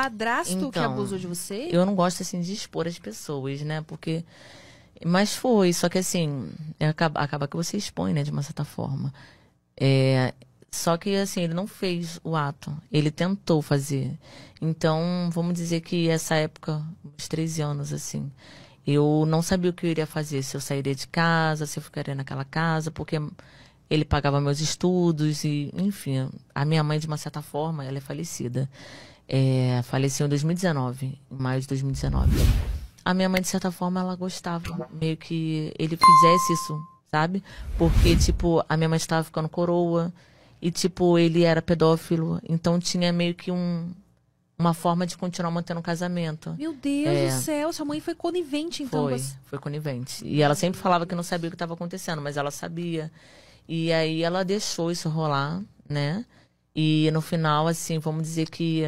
padrasto então, que abusou de você? Eu não gosto assim de expor as pessoas, né? Porque mas foi, só que assim, é, acaba, acaba que você expõe, né, de uma certa forma. É, só que assim, ele não fez o ato, ele tentou fazer. Então, vamos dizer que essa época, uns 13 anos assim, eu não sabia o que eu iria fazer, se eu sairia de casa, se eu ficaria naquela casa, porque ele pagava meus estudos e, enfim, a minha mãe, de uma certa forma, ela é falecida. É, faleceu em 2019, em maio de 2019. A minha mãe, de certa forma, ela gostava meio que ele fizesse isso, sabe? Porque, tipo, a minha mãe estava ficando coroa e, tipo, ele era pedófilo. Então tinha meio que um, uma forma de continuar mantendo o um casamento. Meu Deus é. do céu, sua mãe foi conivente, então. Foi, você... foi conivente. E ela sempre falava que não sabia o que estava acontecendo, mas ela sabia. E aí ela deixou isso rolar, né? E no final, assim, vamos dizer que